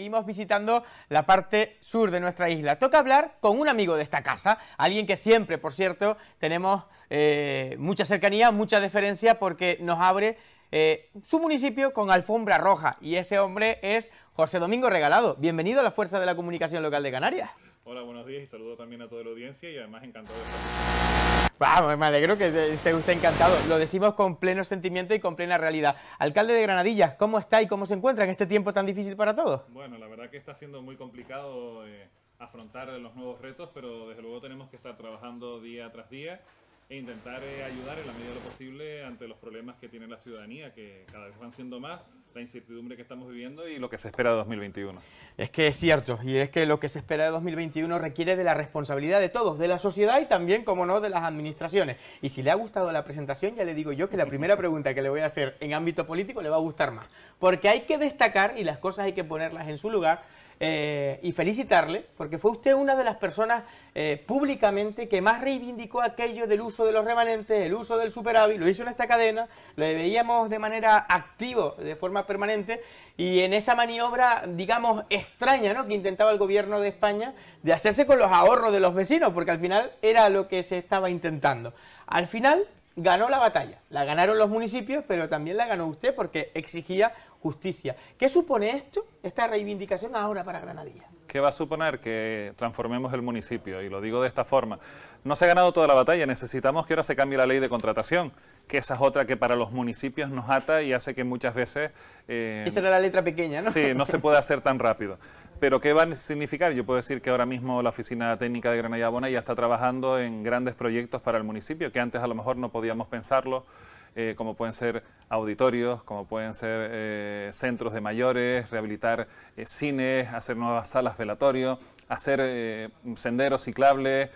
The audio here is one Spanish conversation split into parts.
seguimos visitando la parte sur de nuestra isla. Toca hablar con un amigo de esta casa, alguien que siempre, por cierto, tenemos eh, mucha cercanía, mucha deferencia, porque nos abre eh, su municipio con alfombra roja. Y ese hombre es José Domingo Regalado. Bienvenido a la Fuerza de la Comunicación Local de Canarias. Hola, buenos días y saludo también a toda la audiencia y además encantado de estar aquí. Vamos, me alegro que esté usted encantado. Lo decimos con pleno sentimiento y con plena realidad. Alcalde de Granadilla, ¿cómo está y cómo se encuentra en este tiempo tan difícil para todos? Bueno, la verdad que está siendo muy complicado eh, afrontar los nuevos retos, pero desde luego tenemos que estar trabajando día tras día e intentar eh, ayudar en la medida de lo posible ante los problemas que tiene la ciudadanía, que cada vez van siendo más, la incertidumbre que estamos viviendo y lo que se espera de 2021. Es que es cierto, y es que lo que se espera de 2021 requiere de la responsabilidad de todos, de la sociedad y también, como no, de las administraciones. Y si le ha gustado la presentación, ya le digo yo que la primera pregunta que le voy a hacer en ámbito político le va a gustar más, porque hay que destacar y las cosas hay que ponerlas en su lugar eh, y felicitarle, porque fue usted una de las personas eh, públicamente que más reivindicó aquello del uso de los remanentes, el uso del superávit, lo hizo en esta cadena, lo veíamos de manera activa, de forma permanente, y en esa maniobra, digamos, extraña ¿no? que intentaba el gobierno de España de hacerse con los ahorros de los vecinos, porque al final era lo que se estaba intentando. Al final ganó la batalla, la ganaron los municipios, pero también la ganó usted porque exigía justicia. ¿Qué supone esto, esta reivindicación ahora para Granadilla? ¿Qué va a suponer que transformemos el municipio? Y lo digo de esta forma. No se ha ganado toda la batalla, necesitamos que ahora se cambie la ley de contratación, que esa es otra que para los municipios nos ata y hace que muchas veces... Eh, esa era la letra pequeña, ¿no? Sí, no se puede hacer tan rápido. Pero ¿qué va a significar? Yo puedo decir que ahora mismo la Oficina Técnica de Granadilla Bona ya está trabajando en grandes proyectos para el municipio, que antes a lo mejor no podíamos pensarlo. Eh, como pueden ser auditorios, como pueden ser eh, centros de mayores, rehabilitar eh, cines, hacer nuevas salas velatorio, hacer senderos ciclables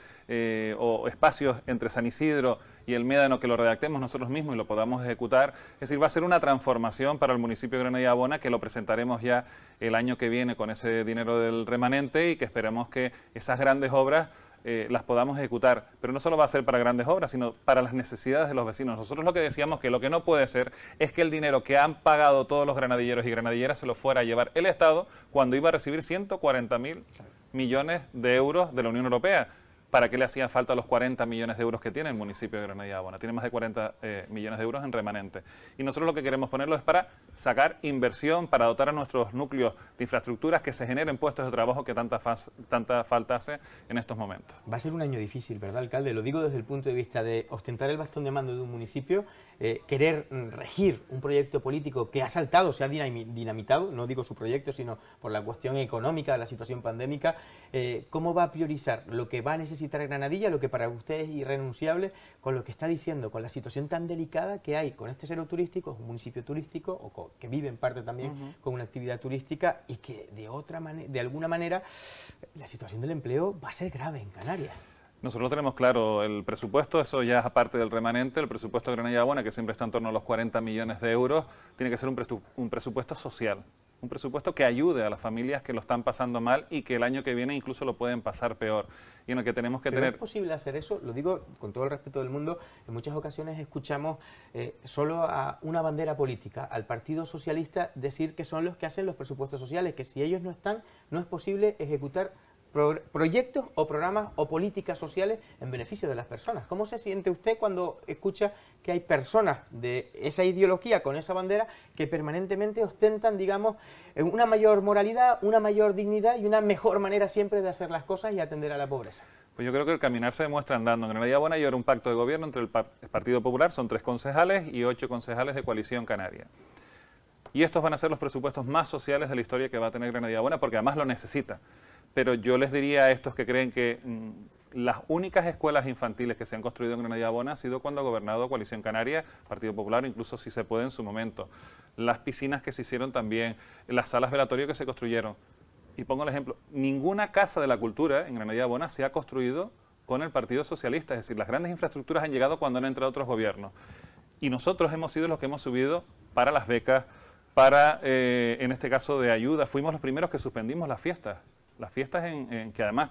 o espacios entre San Isidro y el Médano que lo redactemos nosotros mismos y lo podamos ejecutar. Es decir, va a ser una transformación para el municipio de Granada y Abona que lo presentaremos ya el año que viene con ese dinero del remanente y que esperemos que esas grandes obras eh, las podamos ejecutar. Pero no solo va a ser para grandes obras, sino para las necesidades de los vecinos. Nosotros lo que decíamos que lo que no puede ser es que el dinero que han pagado todos los granadilleros y granadilleras se lo fuera a llevar el Estado cuando iba a recibir 140 mil millones de euros de la Unión Europea. ¿para qué le hacían falta los 40 millones de euros que tiene el municipio de Granada y Abona? Tiene más de 40 eh, millones de euros en remanente. Y nosotros lo que queremos ponerlo es para sacar inversión, para dotar a nuestros núcleos de infraestructuras que se generen puestos de trabajo que tanta, falta hace en estos momentos. Va a ser un año difícil, ¿verdad, alcalde? Lo digo desde el punto de vista de ostentar el bastón de mando de un municipio, eh, querer regir un proyecto político que ha saltado, se ha dinamitado, no digo su proyecto, sino por la cuestión económica, la situación pandémica. Eh, ¿Cómo va a priorizar lo que va a necesitar? Granadilla, lo que para usted es irrenunciable con lo que está diciendo, con la situación tan delicada que hay con este cero turístico, un municipio turístico, o que vive en parte también con una actividad turística y que de, otra de alguna manera la situación del empleo va a ser grave en Canarias. Nosotros tenemos claro el presupuesto, eso ya es aparte del remanente, el presupuesto de Granada Buena, que siempre está en torno a los 40 millones de euros, tiene que ser un presupuesto social, un presupuesto que ayude a las familias que lo están pasando mal y que el año que viene incluso lo pueden pasar peor. Y en que tenemos que tener... ¿Es posible hacer eso? Lo digo con todo el respeto del mundo. En muchas ocasiones escuchamos eh, solo a una bandera política, al Partido Socialista, decir que son los que hacen los presupuestos sociales, que si ellos no están, no es posible ejecutar proyectos o programas o políticas sociales en beneficio de las personas. ¿Cómo se siente usted cuando escucha que hay personas de esa ideología con esa bandera que permanentemente ostentan, digamos, eh, una mayor moralidad, una mayor dignidad y una mejor manera siempre de hacer las cosas y atender a la pobreza? Pues yo creo que el caminar se demuestra andando. En Granadilla Buena y ahora un pacto de gobierno entre el Partido Popular, son tres concejales y ocho concejales de Coalición Canaria. Y estos van a ser los presupuestos más sociales de la historia que va a tener Granadilla Buena, porque además lo necesita pero yo les diría a estos que creen que mm, las únicas escuelas infantiles que se han construido en Granada Bona ha sido cuando ha gobernado Coalición Canaria, Partido Popular, incluso si se puede en su momento. Las piscinas que se hicieron también, las salas velatorias que se construyeron. Y pongo el ejemplo, ninguna casa de la cultura en Granada Abona se ha construido con el Partido Socialista, es decir, las grandes infraestructuras han llegado cuando han entrado otros gobiernos. Y nosotros hemos sido los que hemos subido para las becas, para, eh, en este caso, de ayuda. Fuimos los primeros que suspendimos las fiestas las fiestas en, que además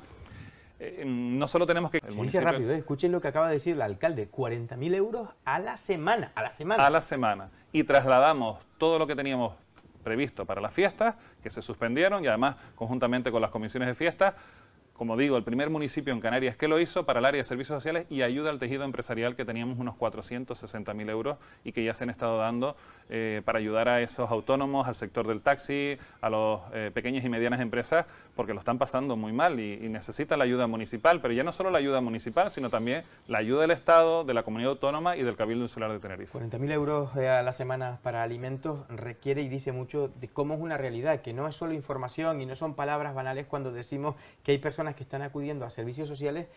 eh, no solo tenemos que... Se dice rápido, eh. escuchen lo que acaba de decir el alcalde, 40.000 euros a la semana, a la semana. A la semana. Y trasladamos todo lo que teníamos previsto para las fiestas, que se suspendieron y además conjuntamente con las comisiones de fiestas, como digo, el primer municipio en Canarias que lo hizo para el área de servicios sociales y ayuda al tejido empresarial que teníamos unos 460.000 euros y que ya se han estado dando eh, para ayudar a esos autónomos, al sector del taxi, a los eh, pequeñas y medianas empresas, porque lo están pasando muy mal y, necesita necesitan la ayuda municipal, pero ya no solo la ayuda municipal, sino también la ayuda del Estado, de la comunidad autónoma y del Cabildo Insular de Tenerife. mil euros eh, a la semana para alimentos requiere y dice mucho de cómo es una realidad, que no es solo información y no son palabras banales cuando decimos que hay personas que están acudiendo a servicios sociales,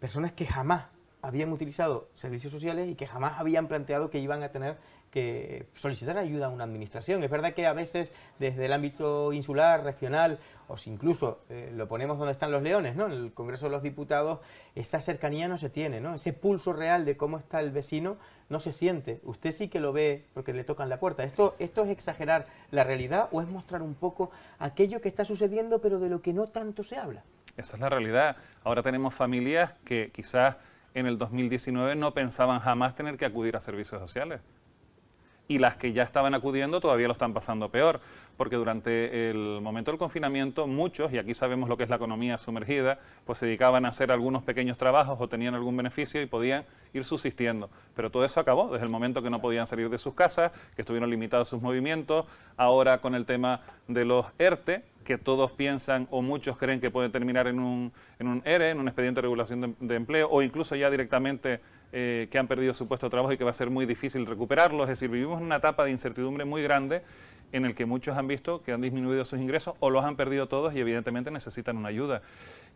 personas que jamás habían utilizado servicios sociales y que jamás habían planteado que iban a tener que solicitar ayuda a una administración. Es verdad que a veces desde el ámbito insular, regional, o incluso eh, lo ponemos donde están los leones, ¿no? en el Congreso de los Diputados, esa cercanía no se tiene, ¿no? ese pulso real de cómo está el vecino no se siente. Usted sí que lo ve porque le tocan la puerta. ¿Esto, esto es exagerar la realidad o es mostrar un poco aquello que está sucediendo pero de lo que no tanto se habla? Esa es la realidad. Ahora tenemos familias que quizás en el 2019 no pensaban jamás tener que acudir a servicios sociales y las que ya estaban acudiendo todavía lo están pasando peor, porque durante el momento del confinamiento muchos, y aquí sabemos lo que es la economía sumergida, pues se dedicaban a hacer algunos pequeños trabajos o tenían algún beneficio y podían ir subsistiendo. Pero todo eso acabó desde el momento que no podían salir de sus casas, que estuvieron limitados sus movimientos, ahora con el tema de los ERTE, e, que todos piensan o muchos creen que puede terminar en un, en un ERE, e, en un expediente de regulación de empleo, o incluso ya directamente eh, que han perdido su puesto de trabajo y que va a ser muy difícil recuperarlo. Es decir, vivimos en una etapa de incertidumbre muy grande en el que muchos han visto que han disminuido sus ingresos o los han perdido todos y evidentemente necesitan una ayuda.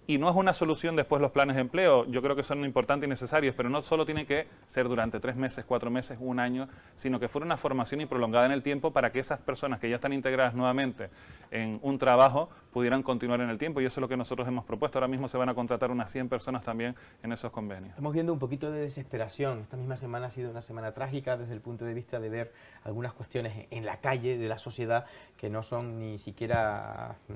Y no es una solución después los planes de empleo, yo creo que son importantes y necesarios, pero no solo tiene que ser durante tres meses, cuatro meses, un año, sino que fuera una formación y prolongada en el tiempo para que esas personas que ya están integradas nuevamente en un trabajo pudieran continuar en el tiempo y eso es lo que nosotros hemos propuesto. Ahora mismo se van a contratar unas 100 personas también en esos convenios. Estamos viendo un poquito de desesperación. Esta misma semana ha sido una semana trágica desde el punto de vista de ver algunas cuestiones en la calle de la sociedad que no son ni siquiera mm,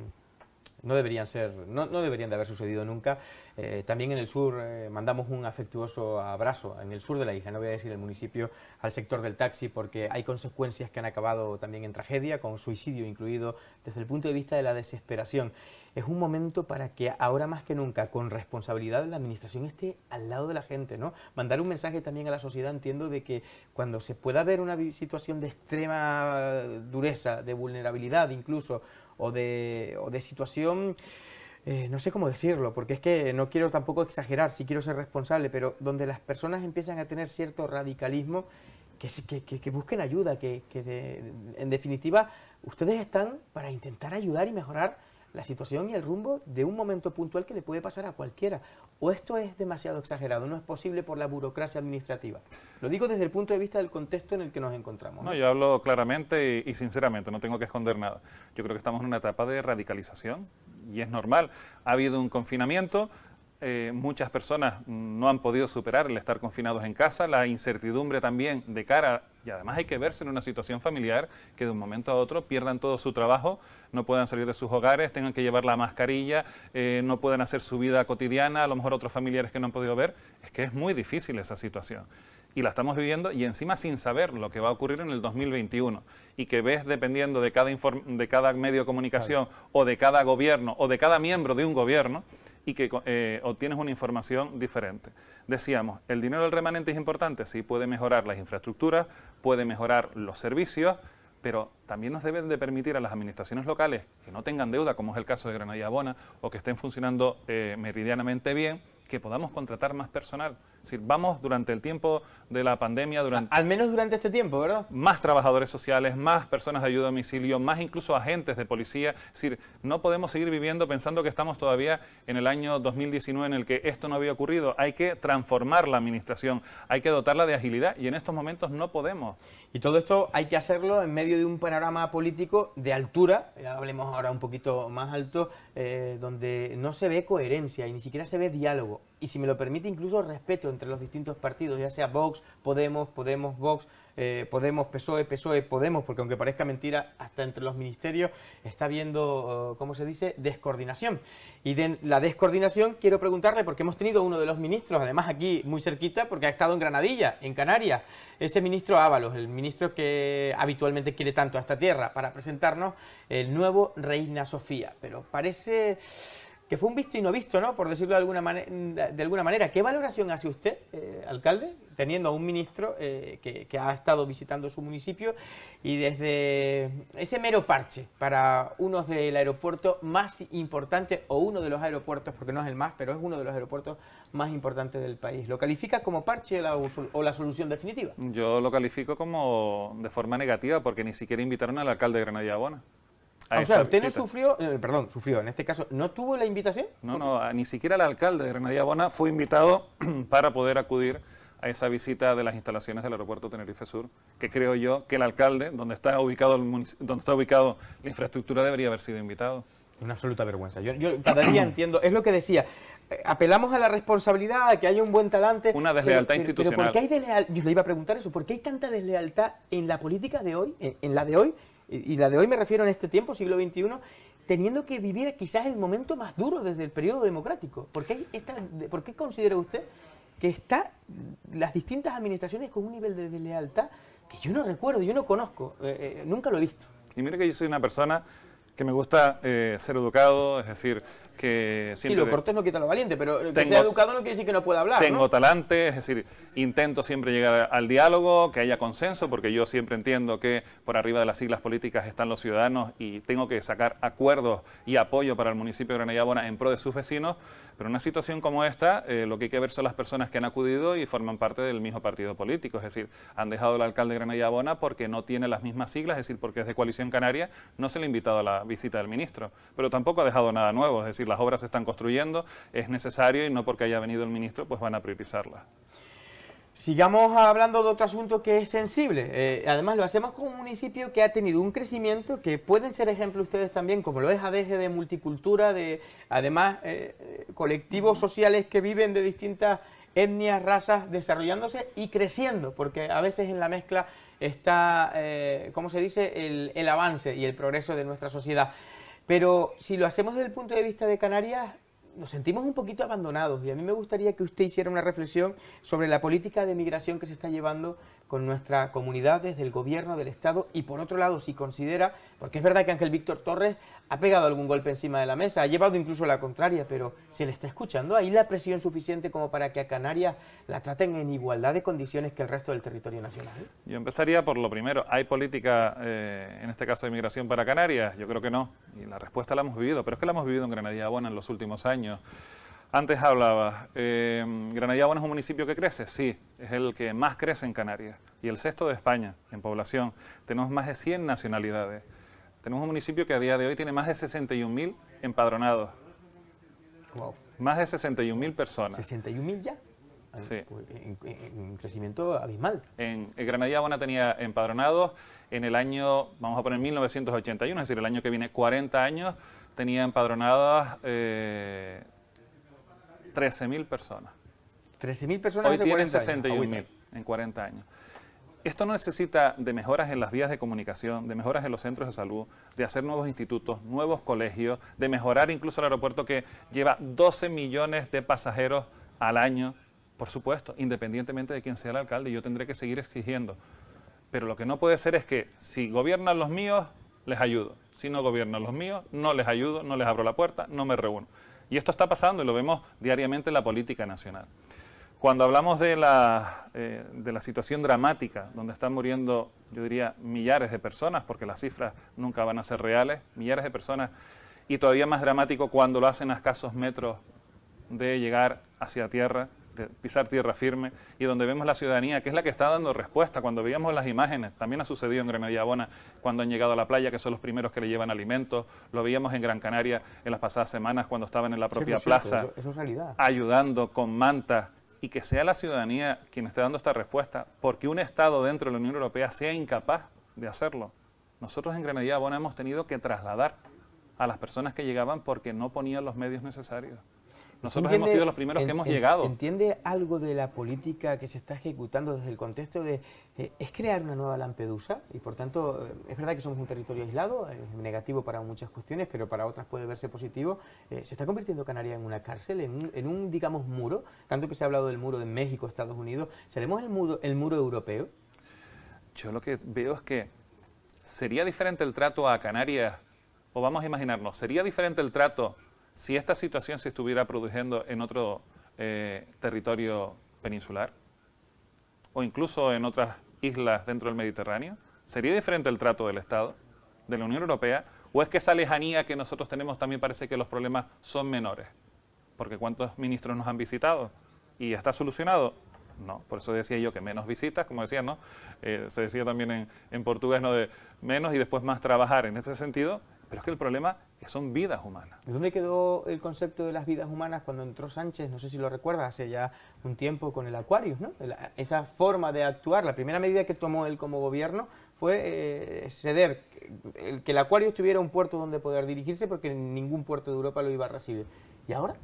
no deberían, ser, no, deberían de haber sucedido nunca. Eh, también en el sur eh, mandamos un afectuoso abrazo, en el sur de la isla, no voy a decir el municipio, al sector del taxi, porque hay consecuencias que han acabado también en tragedia, con suicidio incluido, desde el punto de vista de la desesperación. Es un momento para que ahora más que nunca, con responsabilidad, la administración esté al lado de la gente, ¿no? Mandar un mensaje también a la sociedad, entiendo, de que cuando se pueda ver una situación de extrema dureza, de vulnerabilidad incluso, o de, situación, eh, no sé cómo decirlo, porque es que no quiero tampoco exagerar, sí quiero ser responsable, pero donde las personas empiezan a tener cierto radicalismo, que, busquen ayuda, que, en definitiva ustedes están para intentar ayudar y mejorar la situación y el rumbo de un momento puntual que le puede pasar a cualquiera. O esto es demasiado exagerado, no es posible por la burocracia administrativa. Lo digo desde el punto de vista del contexto en el que nos encontramos. No, ¿eh? yo hablo claramente y, sinceramente, no tengo que esconder nada. Yo creo que estamos en una etapa de radicalización y es normal. Ha habido un confinamiento, eh, muchas personas no han podido superar el estar confinados en casa, la incertidumbre también de cara, y además hay que verse en una situación familiar que de un momento a otro pierdan todo su trabajo, no puedan salir de sus hogares, tengan que llevar la mascarilla, eh, no puedan hacer su vida cotidiana, a lo mejor otros familiares que no han podido ver, es que es muy difícil esa situación. Y la estamos viviendo y encima sin saber lo que va a ocurrir en el 2021 y que ves dependiendo de cada, de cada medio de comunicación o de cada gobierno o de cada miembro de un gobierno, y que eh, obtienes una información diferente. Decíamos, ¿el dinero del remanente es importante? Sí, puede mejorar las infraestructuras, puede mejorar los servicios, pero también nos deben de permitir a las administraciones locales que no tengan deuda, como es el caso de Granada y Abona, o que estén funcionando eh, meridianamente bien, que podamos contratar más personal. vamos durante el tiempo de la pandemia, durante... Al menos durante este tiempo, ¿verdad? Más trabajadores sociales, más personas de ayuda a domicilio, más incluso agentes de policía. Es decir, no podemos seguir viviendo pensando que estamos todavía en el año 2019 en el que esto no había ocurrido. Hay que transformar la administración, hay que dotarla de agilidad y en estos momentos no podemos. Y todo esto hay que hacerlo en medio de un panorama político de altura, hablemos ahora un poquito más alto, eh, donde no se ve coherencia y ni siquiera se ve diálogo y, si me lo permite, incluso respeto entre los distintos partidos, ya sea Vox, Podemos, Podemos, Vox, eh, Podemos, PSOE, PSOE, Podemos, porque aunque parezca mentira, hasta entre los ministerios está habiendo, oh, ¿cómo se dice?, descoordinación. Y de la descoordinación quiero preguntarle, porque hemos tenido uno de los ministros, además aquí muy cerquita, porque ha estado en Granadilla, en Canarias, ese ministro Ábalos, el ministro que habitualmente quiere tanto a esta tierra, para presentarnos el nuevo Reina Sofía. Pero parece que fue un visto y no visto, ¿no? Por decirlo de alguna, de alguna manera. ¿Qué valoración hace usted, eh, alcalde, teniendo a un ministro eh, que, ha estado visitando su municipio y desde ese mero parche para uno del aeropuerto más importante o uno de los aeropuertos, porque no es el más, pero es uno de los aeropuertos más importantes del país? ¿Lo califica como parche o la solución definitiva? Yo lo califico como de forma negativa porque ni siquiera invitaron al alcalde de Granada y Abona. Ah, ah, o sea, ¿usted no sufrió, eh, perdón, sufrió, en este caso, no tuvo la invitación? No, no, ni siquiera el alcalde de Granadilla Bona fue invitado para poder acudir a esa visita de las instalaciones del aeropuerto Tenerife Sur, que creo yo que el alcalde, donde está ubicado, donde está ubicado la infraestructura, debería haber sido invitado. Una absoluta vergüenza. Yo, yo cada día entiendo, es lo que decía, eh, apelamos a la responsabilidad, a que haya un buen talante. Una deslealtad institucional. ¿por qué hay Yo le iba a preguntar eso, ¿por qué hay tanta deslealtad en la política de hoy, eh, en la de hoy, y, la de hoy me refiero en este tiempo, siglo XXI, teniendo que vivir quizás el momento más duro desde el periodo democrático. ¿Por qué, esta, ¿por qué considera usted que están las distintas administraciones con un nivel de lealtad que yo no recuerdo, yo no conozco, eh, eh, nunca lo he visto? Y mire que yo soy una persona que me gusta eh, ser educado, es decir, que siempre... Sí, lo cortés no quita lo valiente, pero que sea educado no quiere decir que no pueda hablar, Tengo talante, es decir, intento siempre llegar al diálogo, que haya consenso, porque yo siempre entiendo que por arriba de las siglas políticas están los ciudadanos y tengo que sacar acuerdos y apoyo para el municipio de Granadilla en pro de sus vecinos, pero en una situación como esta, eh, lo que hay que ver son las personas que han acudido y forman parte del mismo partido político, es decir, han dejado al alcalde de Granadilla porque no tiene las mismas siglas, es decir, porque es de coalición canaria, no se le ha invitado a la visita del ministro, pero tampoco ha dejado nada nuevo, es decir, las obras se están construyendo, es necesario y no porque haya venido el ministro, pues van a priorizarlas. Sigamos hablando de otro asunto que es sensible. Eh, además, lo hacemos con un municipio que ha tenido un crecimiento que pueden ser ejemplo ustedes también, como lo es ADG de multicultura, de además eh, colectivos sociales que viven de distintas etnias, razas, desarrollándose y creciendo, porque a veces en la mezcla está, eh, ¿cómo se dice?, el avance y el progreso de nuestra sociedad. Pero si lo hacemos desde el punto de vista de Canarias, nos sentimos un poquito abandonados y a mí me gustaría que usted hiciera una reflexión sobre la política de migración que se está llevando con nuestra comunidad desde el gobierno del Estado y por otro lado si considera, porque es verdad que Ángel Víctor Torres ha pegado algún golpe encima de la mesa, ha llevado incluso la contraria, pero se le está escuchando ahí la presión suficiente como para que a Canarias la traten en igualdad de condiciones que el resto del territorio nacional. Yo empezaría por lo primero, ¿hay política eh, en este caso de inmigración para Canarias? Yo creo que no, y la respuesta la hemos vivido, pero es que la hemos vivido en Granadilla Buena en los últimos años. Antes hablaba, eh, em, Granadilla es un municipio que crece, sí, es el que más crece en Canarias y el sexto de España en población. Tenemos más de 100 nacionalidades. Tenemos un municipio que a día de hoy tiene más de 61.000 empadronados. Más de 61.000 personas. ¿61.000 ya? Sí. Pues, en, crecimiento abismal. En, Granadilla Abona tenía empadronados en el año, vamos a poner 1981, es decir, el año que viene, 40 años, tenía empadronadas eh, 13.000 personas. 13.000 personas Hoy tienen 61.000 en 40 años. Esto no necesita de mejoras en las vías de comunicación, de mejoras en los centros de salud, de hacer nuevos institutos, nuevos colegios, de mejorar incluso el aeropuerto que lleva 12 millones de pasajeros al año. Por supuesto, independientemente de quién sea el alcalde, yo tendré que seguir exigiendo. Pero lo que no puede ser es que si gobiernan los míos, les ayudo. Si no gobiernan los míos, no les ayudo, no les abro la puerta, no me reúno. Y esto está pasando y lo vemos diariamente en la política nacional. Cuando hablamos eh, de la, situación dramática, donde están muriendo, yo diría, millares de personas, porque las cifras nunca van a ser reales, millares de personas, y todavía más dramático cuando lo hacen a escasos metros de llegar hacia tierra, pisar tierra firme y donde vemos la ciudadanía, que es la que está dando respuesta. Cuando veíamos las imágenes, también ha sucedido en Grenadilla Bona, cuando han llegado a la playa, que son los primeros que le llevan alimentos. Lo veíamos en Gran Canaria en las pasadas semanas, cuando estaban en la propia plaza, ayudando con mantas y que sea la ciudadanía quien esté dando esta respuesta, porque un Estado dentro de la Unión Europea sea incapaz de hacerlo. Nosotros en Grenadilla Bona hemos tenido que trasladar a las personas que llegaban porque no ponían los medios necesarios. Nosotros hemos sido los primeros que hemos llegado. ¿Entiende algo de la política que se está ejecutando desde el contexto de... Eh, es crear una nueva Lampedusa y por tanto eh, es verdad que somos un territorio aislado, eh, es negativo para muchas cuestiones, pero para otras puede verse positivo. se está convirtiendo Canarias en una cárcel, en un, digamos, muro, tanto que se ha hablado del muro de México, Estados Unidos. ¿Seremos el muro, el muro europeo? Yo lo que veo es que sería diferente el trato a Canarias, o vamos a imaginarnos, sería diferente el trato si esta situación se estuviera produciendo en otro eh, territorio peninsular o incluso en otras islas dentro del Mediterráneo, ¿sería diferente el trato del Estado, de la Unión Europea? ¿O es que esa lejanía que nosotros tenemos también parece que los problemas son menores? Porque ¿cuántos ministros nos han visitado? ¿Y está solucionado? No, por eso decía yo que menos visitas, como decía, ¿no? Eh, se decía también en, en portugués, ¿no? De menos y después más trabajar. En ese sentido, pero es que el problema que son vidas humanas. ¿Dónde quedó el concepto de las vidas humanas cuando entró Sánchez? No sé si lo recuerdas, hace ya un tiempo con el Aquarius, ¿no? esa forma de actuar, la primera medida que tomó él como gobierno fue eh, ceder, que el Aquarius tuviera un puerto donde poder dirigirse porque ningún puerto de Europa lo iba a recibir. ¿Y ahora?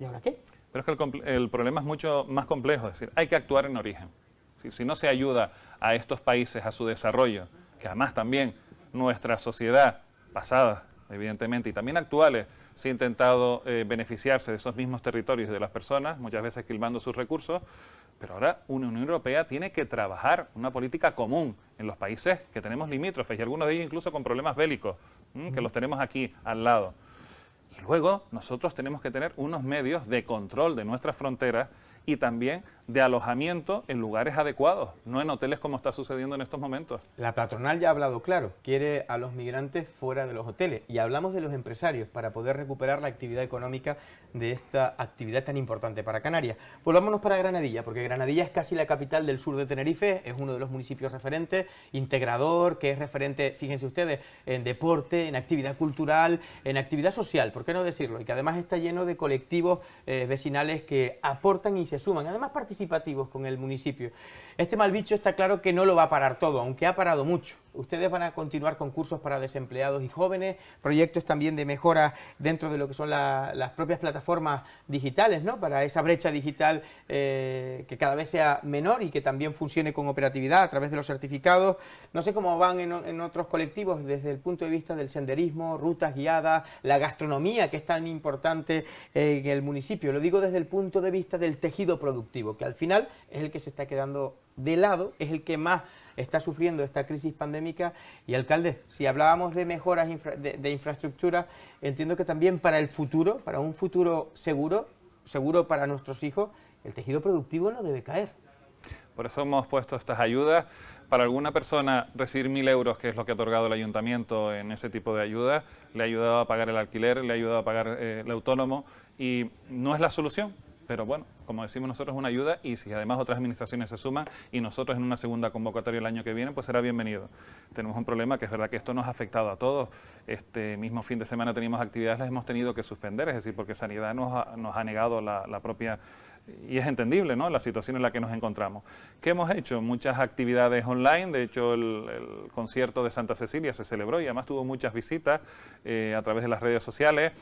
¿Y ahora qué? Pero es que el, problema es mucho más complejo, es decir, hay que actuar en origen. Si, si no se ayuda a estos países, a su desarrollo, que además también nuestra sociedad pasadas, evidentemente, y también actuales, se ha intentado eh, beneficiarse de esos mismos territorios y de las personas, muchas veces quilmando sus recursos, pero ahora una Unión Europea tiene que trabajar una política común en los países que tenemos limítrofes y algunos de ellos incluso con problemas bélicos, que los tenemos aquí al lado. Y luego nosotros tenemos que tener unos medios de control de nuestras fronteras y también de alojamiento en lugares adecuados, no en hoteles como está sucediendo en estos momentos. La patronal ya ha hablado claro, quiere a los migrantes fuera de los hoteles y hablamos de los empresarios para poder recuperar la actividad económica de esta actividad tan importante para Canarias. Volvámonos para Granadilla, porque Granadilla es casi la capital del sur de Tenerife, es uno de los municipios referentes, integrador, que es referente, fíjense ustedes, en deporte, en actividad cultural, en actividad social, ¿por qué no decirlo? Y que además está lleno de colectivos eh, vecinales que aportan y se suman, además participan participativos con el municipio. Este mal bicho está claro que no lo va a parar todo, aunque ha parado mucho. Ustedes van a continuar con cursos para desempleados y jóvenes, proyectos también de mejora dentro de lo que son las propias plataformas digitales, ¿no? Para esa brecha digital eh, que cada vez sea menor y que también funcione con operatividad a través de los certificados. No sé cómo van en otros colectivos desde el punto de vista del senderismo, rutas guiadas, la gastronomía que es tan importante eh, en el municipio. Lo digo desde el punto de vista del tejido productivo, que al final es el que se está quedando de lado, es el que más está sufriendo esta crisis pandémica. Y alcalde, si hablábamos de mejoras de, infraestructura, entiendo que también para el futuro, para un futuro seguro, seguro para nuestros hijos, el tejido productivo no debe caer. Por eso hemos puesto estas ayudas. Para alguna persona recibir mil euros, que es lo que ha otorgado el ayuntamiento en ese tipo de ayudas, le ha ayudado a pagar el alquiler, le ha ayudado a pagar eh, el autónomo y no es la solución pero bueno, como decimos nosotros, es una ayuda y si además otras administraciones se suman y nosotros en una segunda convocatoria el año que viene, pues será bienvenido. Tenemos un problema que es verdad que esto nos ha afectado a todos. Este mismo fin de semana teníamos actividades, las hemos tenido que suspender, es decir, porque Sanidad nos ha, negado la, propia y es entendible ¿no? la situación en la que nos encontramos. ¿Qué hemos hecho? Muchas actividades online, de hecho el, concierto de Santa Cecilia se celebró y además tuvo muchas visitas eh, a través de las redes sociales.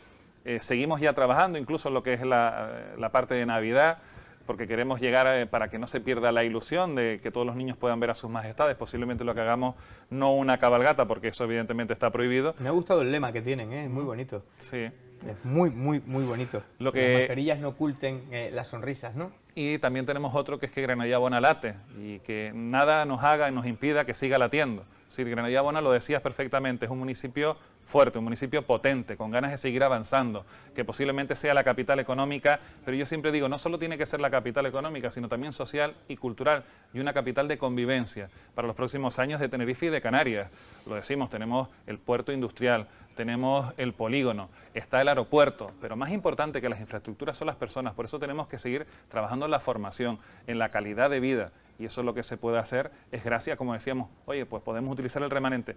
Eh, seguimos ya trabajando, incluso en lo que es la, parte de Navidad, porque queremos llegar eh, para que no se pierda la ilusión de que todos los niños puedan ver a sus majestades. Posiblemente lo que hagamos no una cabalgata, porque eso evidentemente está prohibido. Me ha gustado el lema que tienen, ¿eh? es muy bonito. Sí. Es muy, muy, muy bonito. Lo que... Las mascarillas no oculten las sonrisas, ¿no? Y también tenemos otro que es que Granadilla late, y que nada nos haga y nos impida que siga latiendo. Sí, Granadilla Bona lo decías perfectamente, es un municipio fuerte, un municipio potente, con ganas de seguir avanzando, que posiblemente sea la capital económica, pero yo siempre digo, no solo tiene que ser la capital económica, sino también social y cultural, y una capital de convivencia para los próximos años de Tenerife y de Canarias. Lo decimos, tenemos el puerto industrial, tenemos el polígono, está el aeropuerto, pero más importante que las infraestructuras son las personas, por eso tenemos que seguir trabajando en la formación, en la calidad de vida, y eso es lo que se puede hacer, es gracias, como decíamos, oye, pues podemos utilizar el remanente.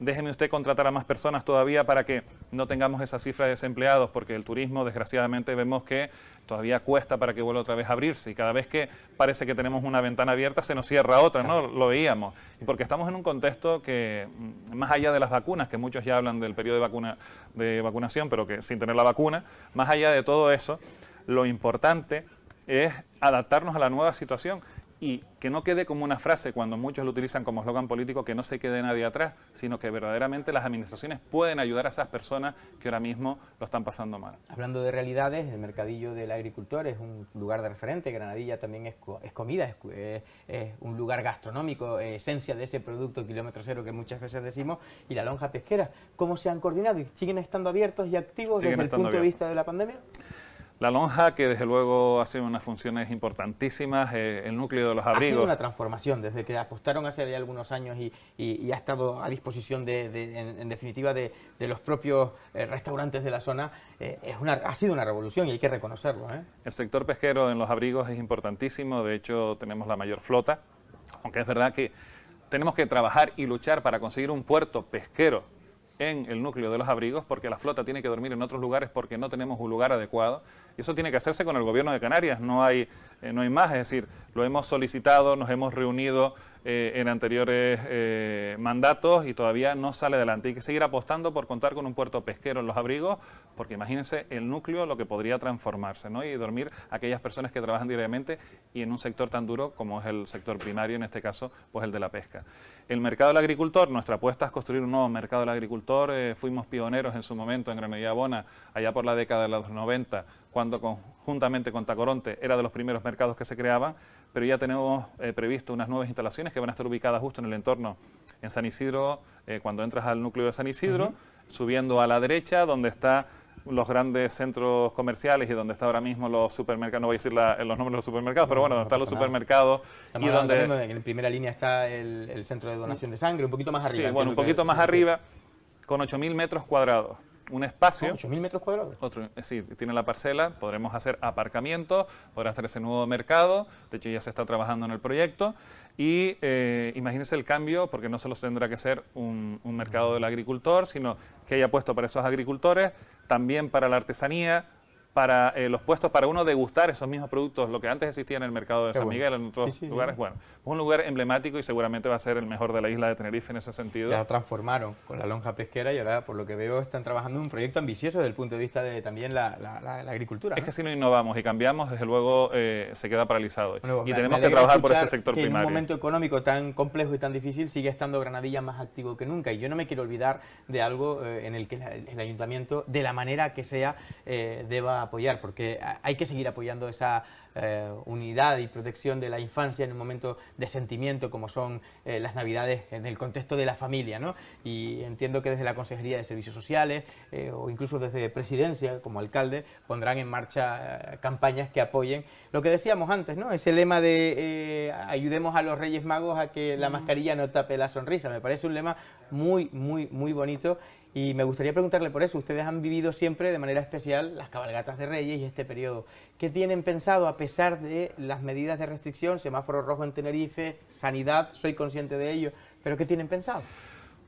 Déjeme usted contratar a más personas todavía para que no tengamos esa cifra de desempleados, porque el turismo, desgraciadamente, vemos que todavía cuesta para que vuelva otra vez a abrirse. Y cada vez que parece que tenemos una ventana abierta, se nos cierra otra, ¿no? Lo veíamos. Y porque estamos en un contexto que, mm, más allá de las vacunas, que muchos ya hablan del periodo de, vacuna, de vacunación, pero que sin tener la vacuna, más allá de todo eso, lo importante es adaptarnos a la nueva situación y que no quede como una frase cuando muchos lo utilizan como eslogan político, que no se quede nadie atrás, sino que verdaderamente las administraciones pueden ayudar a esas personas que ahora mismo lo están pasando mal. Hablando de realidades, el mercadillo del agricultor es un lugar de referente, Granadilla también es, es comida, es, es, un lugar gastronómico, esencia de ese producto kilómetro cero que muchas veces decimos, y la lonja pesquera. ¿Cómo se han coordinado y siguen estando abiertos y activos desde el punto de vista de la pandemia? La lonja, que desde luego ha sido unas funciones importantísimas, eh, el núcleo de los abrigos. Ha sido una transformación desde que apostaron hace ya algunos años y, ha estado a disposición, de, en, definitiva, de, los propios eh, restaurantes de la zona. Eh, es una, ha sido una revolución y hay que reconocerlo. El sector pesquero en los abrigos es importantísimo, de hecho tenemos la mayor flota, aunque es verdad que tenemos que trabajar y luchar para conseguir un puerto pesquero en el núcleo de los abrigos porque la flota tiene que dormir en otros lugares porque no tenemos un lugar adecuado. Y eso tiene que hacerse con el gobierno de Canarias, no hay, eh, no hay más. Es decir, lo hemos solicitado, nos hemos reunido eh, en anteriores eh, mandatos y todavía no sale adelante. Hay que seguir apostando por contar con un puerto pesquero en los abrigos, porque imagínense el núcleo, lo que podría transformarse, ¿no? Y dormir aquellas personas que trabajan diariamente y en un sector tan duro como es el sector primario, en este caso, pues el de la pesca. El mercado del agricultor, nuestra apuesta es construir un nuevo mercado del agricultor. Eh, fuimos pioneros en su momento en Granadilla Bona, allá por la década de los 90, cuando conjuntamente con Tacoronte era de los primeros mercados que se creaban, pero ya tenemos eh, previsto unas nuevas instalaciones que van a estar ubicadas justo en el entorno en San Isidro, eh, cuando entras al núcleo de San Isidro, subiendo a la derecha donde están los grandes centros comerciales y donde está ahora mismo los supermercados, no voy a decir los nombres de los supermercados, pero bueno, donde están los supermercados y donde... En primera línea está el, centro de donación de sangre, un poquito más arriba. Sí, bueno, un poquito más arriba, con 8.000 metros cuadrados un espacio. 8.000 metros cuadrados. Otro, es eh, decir, tiene la parcela, podremos hacer aparcamiento, podrá hacer ese nuevo mercado, de hecho ya se está trabajando en el proyecto, y eh, imagínense el cambio, porque no solo tendrá que ser un mercado del agricultor, sino que haya puesto para esos agricultores, también para la artesanía, para eh, los puestos para uno degustar esos mismos productos, lo que antes existía en el mercado de San Miguel, en otros lugares. Bueno, es un lugar emblemático y seguramente va a ser el mejor de la isla de Tenerife en ese sentido. Ya transformaron con la lonja pesquera y ahora, por lo que veo, están trabajando en un proyecto ambicioso desde el punto de vista de también la, la, agricultura. Es que si no innovamos y cambiamos, desde luego eh, se queda paralizado. y tenemos que trabajar por ese sector primario. En un momento económico tan complejo y tan difícil, sigue estando Granadilla más activo que nunca. Y yo no me quiero olvidar de algo eh, en el que el ayuntamiento, de la manera que sea, deba apoyar, porque hay que seguir apoyando esa eh, unidad y protección de la infancia en un momento de sentimiento como son eh, las Navidades en el contexto de la familia. ¿no? Y entiendo que desde la Consejería de Servicios Sociales eh, o incluso desde Presidencia, como alcalde, pondrán en marcha campañas que apoyen lo que decíamos antes, ¿no? ese lema de ayudemos a los Reyes Magos a que la mascarilla no tape la sonrisa. Me parece un lema muy, muy, muy bonito y me gustaría preguntarle por eso, ustedes han vivido siempre de manera especial las cabalgatas de Reyes y este periodo. ¿Qué tienen pensado a pesar de las medidas de restricción, semáforo rojo en Tenerife, sanidad, soy consciente de ello, pero qué tienen pensado?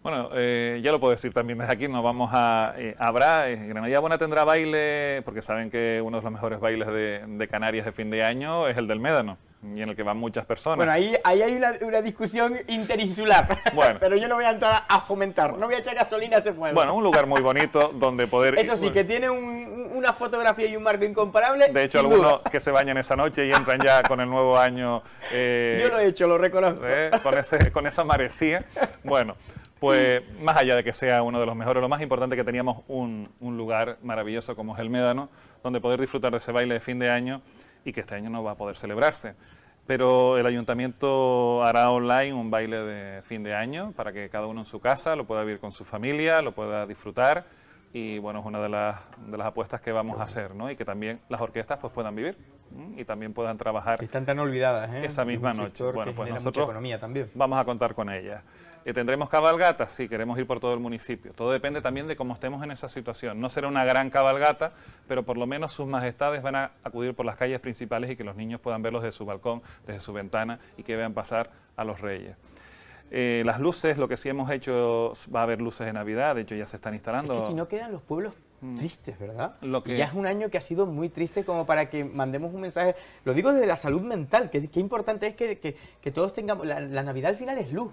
Bueno, eh, ya lo puedo decir también desde aquí, nos vamos a... Eh, habrá, eh, Granadilla Buena tendrá baile, porque saben que uno de los mejores bailes de Canarias de fin de año es el del Médano y en el que van muchas personas. Bueno, ahí, ahí hay una, discusión interinsular, bueno. pero yo no voy a entrar a fomentar, no voy a echar gasolina a ese fuego. Bueno, un lugar muy bonito donde poder... Eso sí, pues. que tiene una fotografía y un marco incomparable. De hecho, algunos que se bañan esa noche y entran ya con el nuevo año... Eh, yo lo he hecho, lo reconozco. ¿eh? con, con esa marecía. Bueno, pues más allá de que sea uno de los mejores, lo más importante que teníamos un, un, lugar maravilloso como es el Médano, donde poder disfrutar de ese baile de fin de año y que este año no va a poder celebrarse. Pero el ayuntamiento hará online un baile de fin de año para que cada uno en su casa lo pueda vivir con su familia, lo pueda disfrutar y bueno, es una de las, de las apuestas que vamos a hacer, ¿no? Y que también las orquestas pues puedan vivir y también puedan trabajar. están tan olvidadas, ¿eh? Esa misma noche. Bueno, pues nosotros economía también. vamos a contar con ellas. Eh, ¿Tendremos cabalgatas? Sí, queremos ir por todo el municipio. Todo depende también de cómo estemos en esa situación. No será una gran cabalgata, pero por lo menos sus majestades van a acudir por las calles principales y que los niños puedan verlos desde su balcón, desde su ventana y que vean pasar a los reyes. Eh, las luces, lo que sí hemos hecho, va a haber luces de Navidad, de hecho ya se están instalando. si no quedan los pueblos mm. tristes, ¿verdad? Lo que... Ya es un año que ha sido muy triste como para que mandemos un mensaje, lo digo desde la salud mental, que, importante es que, todos tengamos, la, la Navidad al final es luz,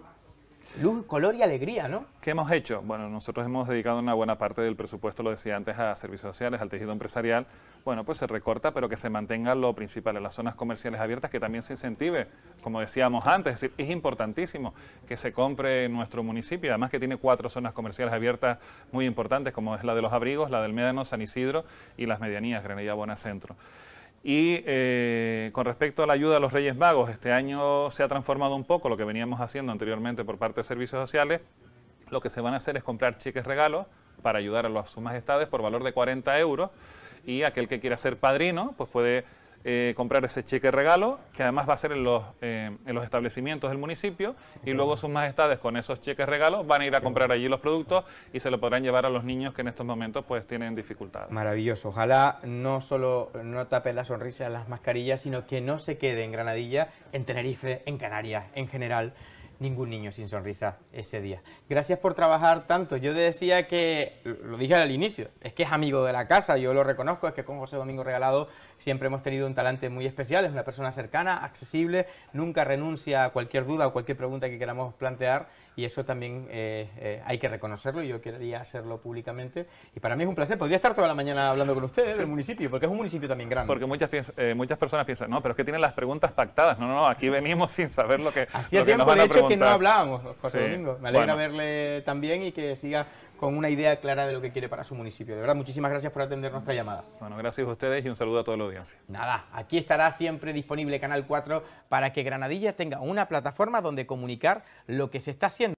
luz, color y alegría, ¿no? ¿Qué hemos hecho? Bueno, nosotros hemos dedicado una buena parte del presupuesto, lo decía antes, a servicios sociales, al tejido empresarial. Bueno, pues se recorta, pero que se mantenga lo principal las zonas comerciales abiertas, que también se incentive, como decíamos antes, es decir, es importantísimo que se compre en nuestro municipio, además que tiene cuatro zonas comerciales abiertas muy importantes, como es la de los abrigos, la del Médano, San Isidro y las medianías, granilla Bona Centro. Y eh, con respecto a la ayuda a los Reyes Magos, este año se ha transformado un poco lo que veníamos haciendo anteriormente por parte de servicios sociales. Lo que se van a hacer es comprar cheques regalos para ayudar a los, sus majestades por valor de 40 euros. Y aquel que quiera ser padrino, pues puede eh, comprar ese cheque regalo, que además va a ser en los, eh, establecimientos del municipio, y luego sus majestades con esos cheques regalos van a ir a comprar allí los productos y se lo podrán llevar a los niños que en estos momentos pues tienen dificultades. Maravilloso, ojalá no solo no tapen la sonrisa las mascarillas, sino que no se quede en Granadilla, en Tenerife, en Canarias, en general ningún niño sin sonrisa ese día. Gracias por trabajar tanto. Yo decía que, lo dije al inicio, es que es amigo de la casa, yo lo reconozco, es que con José Domingo Regalado siempre hemos tenido un talante muy especial, es una persona cercana, accesible, nunca renuncia a cualquier duda o cualquier pregunta que queramos plantear y eso también eh, eh, hay que reconocerlo y yo quería hacerlo públicamente. Y para mí es un placer, podría estar toda la mañana hablando con ustedes del municipio, porque es un municipio también grande. Porque muchas, eh, muchas personas piensan, no, pero es que tienen las preguntas pactadas. No, no, no, aquí venimos sin saber lo que, lo que tiempo, de hecho, que no hablábamos, José Domingo. Me alegra verle también y que siga con una idea clara de lo que quiere para su municipio. De verdad, muchísimas gracias por atender nuestra llamada. Bueno, gracias a ustedes y un saludo a toda la audiencia. Nada, aquí estará siempre disponible Canal 4 para que Granadilla tenga una plataforma donde comunicar lo que se está haciendo.